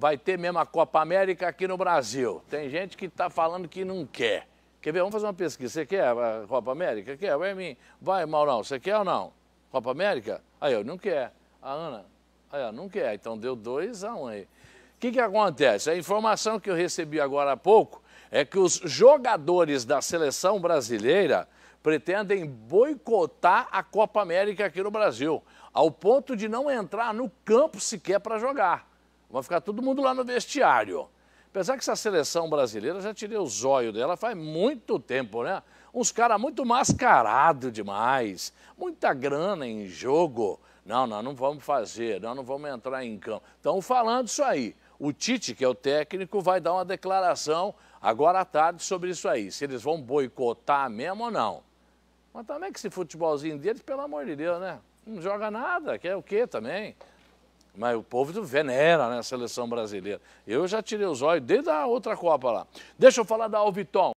vai ter mesmo a Copa América aqui no Brasil. Tem gente que está falando que não quer. Quer ver? Vamos fazer uma pesquisa. Você quer a Copa América? Quer? Vai, mim. Vai, Maurão, você quer ou não? Copa América? Aí eu, não quer. A Ana? Aí eu, não quer. Então deu 2 a 1 um aí. O que, que acontece? A informação que eu recebi agora há pouco é que os jogadores da seleção brasileira pretendem boicotar a Copa América aqui no Brasil, ao ponto de não entrar no campo sequer para jogar. Vai ficar todo mundo lá no vestiário. Apesar que essa seleção brasileira, já tirei o zóio dela faz muito tempo, né? Uns caras muito mascarado demais, muita grana em jogo. Não, não, não vamos fazer, não, não vamos entrar em campo. Estão falando isso aí. O Tite, que é o técnico, vai dar uma declaração agora à tarde sobre isso aí, se eles vão boicotar mesmo ou não. Mas também que esse futebolzinho deles, pelo amor de Deus, né? Não joga nada, quer o quê também? Mas o povo venera né, a seleção brasileira. Eu já tirei os olhos desde a outra Copa lá. Deixa eu falar da Alviton.